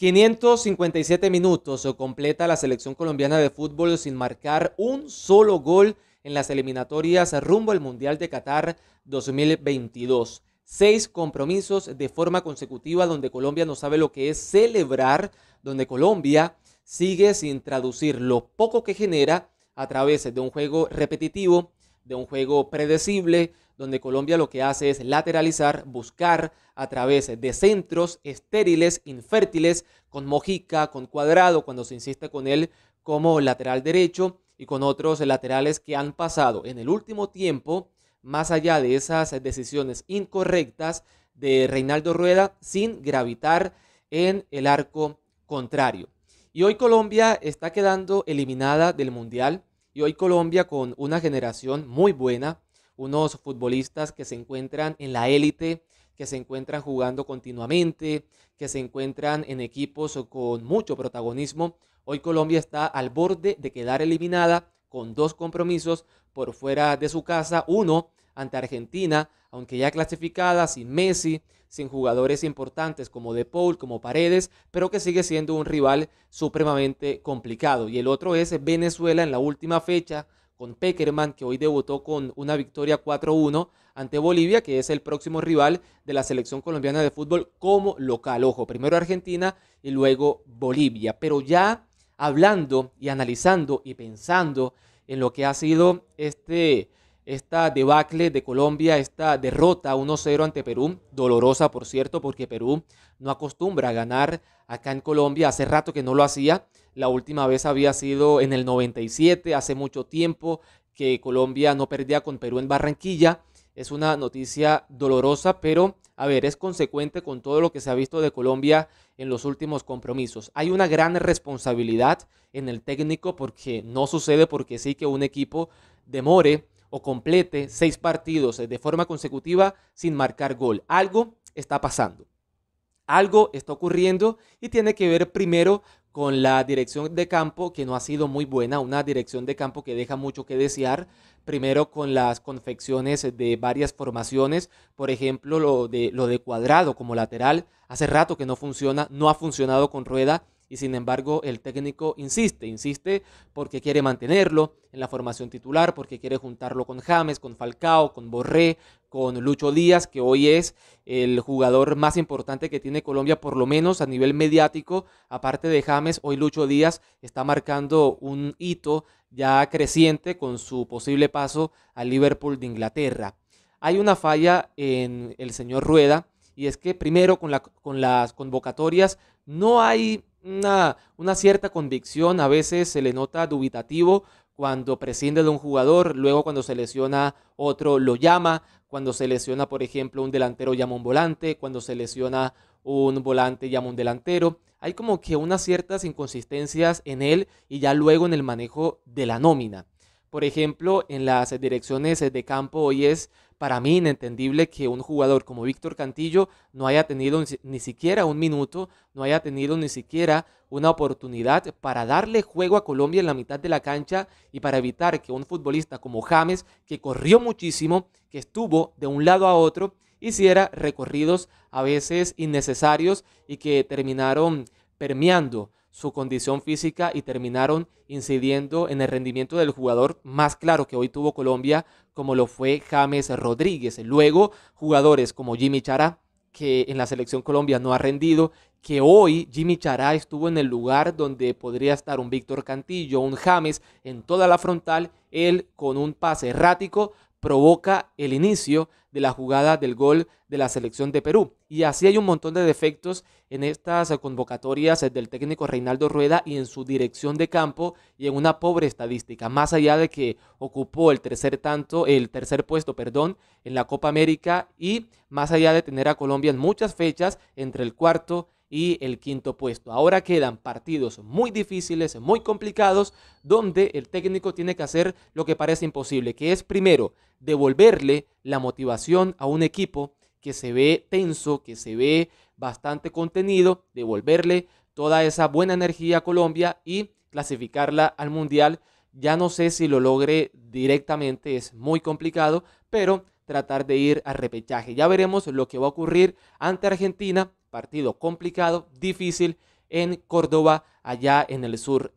557 minutos o completa la selección colombiana de fútbol sin marcar un solo gol en las eliminatorias rumbo al Mundial de Qatar 2022. Seis compromisos de forma consecutiva donde Colombia no sabe lo que es celebrar, donde Colombia sigue sin traducir lo poco que genera a través de un juego repetitivo, de un juego predecible, donde Colombia lo que hace es lateralizar, buscar a través de centros estériles, infértiles, con Mojica, con Cuadrado, cuando se insiste con él como lateral derecho y con otros laterales que han pasado en el último tiempo, más allá de esas decisiones incorrectas de Reinaldo Rueda, sin gravitar en el arco contrario. Y hoy Colombia está quedando eliminada del Mundial y hoy Colombia con una generación muy buena, unos futbolistas que se encuentran en la élite, que se encuentran jugando continuamente, que se encuentran en equipos con mucho protagonismo. Hoy Colombia está al borde de quedar eliminada con dos compromisos por fuera de su casa, uno ante Argentina, aunque ya clasificada, sin Messi, sin jugadores importantes como De Paul, como Paredes, pero que sigue siendo un rival supremamente complicado. Y el otro es Venezuela en la última fecha, con Peckerman, que hoy debutó con una victoria 4-1 ante Bolivia, que es el próximo rival de la selección colombiana de fútbol como local. Ojo, primero Argentina y luego Bolivia. Pero ya hablando y analizando y pensando en lo que ha sido este, esta debacle de Colombia, esta derrota 1-0 ante Perú, dolorosa por cierto, porque Perú no acostumbra a ganar acá en Colombia, hace rato que no lo hacía. La última vez había sido en el 97, hace mucho tiempo que Colombia no perdía con Perú en Barranquilla. Es una noticia dolorosa, pero a ver, es consecuente con todo lo que se ha visto de Colombia en los últimos compromisos. Hay una gran responsabilidad en el técnico porque no sucede porque sí que un equipo demore o complete seis partidos de forma consecutiva sin marcar gol. Algo está pasando algo está ocurriendo y tiene que ver primero con la dirección de campo que no ha sido muy buena, una dirección de campo que deja mucho que desear. Primero con las confecciones de varias formaciones, por ejemplo lo de, lo de cuadrado como lateral, hace rato que no funciona, no ha funcionado con rueda y sin embargo el técnico insiste, insiste porque quiere mantenerlo en la formación titular, porque quiere juntarlo con James, con Falcao, con Borré, con Lucho Díaz, que hoy es el jugador más importante que tiene Colombia, por lo menos a nivel mediático. Aparte de James, hoy Lucho Díaz está marcando un hito ya creciente con su posible paso al Liverpool de Inglaterra. Hay una falla en el señor Rueda y es que primero con, la, con las convocatorias no hay una, cierta convicción, a veces se le nota dubitativo cuando prescinde de un jugador, luego cuando se lesiona otro lo llama, cuando se lesiona por ejemplo un delantero llama un volante, cuando se lesiona un volante llama un delantero. Hay como que unas ciertas inconsistencias en él y ya luego en el manejo de la nómina. Por ejemplo, en las direcciones de campo hoy es para mí inentendible que un jugador como Víctor Cantillo no haya tenido ni siquiera un minuto, no haya tenido ni siquiera una oportunidad para darle juego a Colombia en la mitad de la cancha y para evitar que un futbolista como James, que corrió muchísimo, que estuvo de un lado a otro, hiciera recorridos a veces innecesarios y que terminaron permeando su condición física y terminaron incidiendo en el rendimiento del jugador más claro que hoy tuvo Colombia, como lo fue James Rodríguez. Luego, jugadores como Jimmy Chará, que en la selección Colombia no ha rendido, que hoy Jimmy Chará estuvo en el lugar donde podría estar un Víctor Cantillo, un James en toda la frontal, él con un pase errático provoca el inicio de la jugada del gol de la selección de Perú. Y así hay un montón de defectos en estas convocatorias eh, del técnico Reinaldo Rueda y en su dirección de campo y en una pobre estadística, más allá de que ocupó el tercer tanto, el tercer puesto, perdón, en la Copa América y más allá de tener a Colombia en muchas fechas entre el cuarto y y el quinto puesto. Ahora quedan partidos muy difíciles, muy complicados, donde el técnico tiene que hacer lo que parece imposible, que es primero devolverle la motivación a un equipo que se ve tenso, que se ve bastante contenido, devolverle toda esa buena energía a Colombia y clasificarla al Mundial. Ya no sé si lo logre directamente, es muy complicado, pero tratar de ir a repechaje. Ya veremos lo que va a ocurrir ante Argentina Partido complicado, difícil en Córdoba, allá en el sur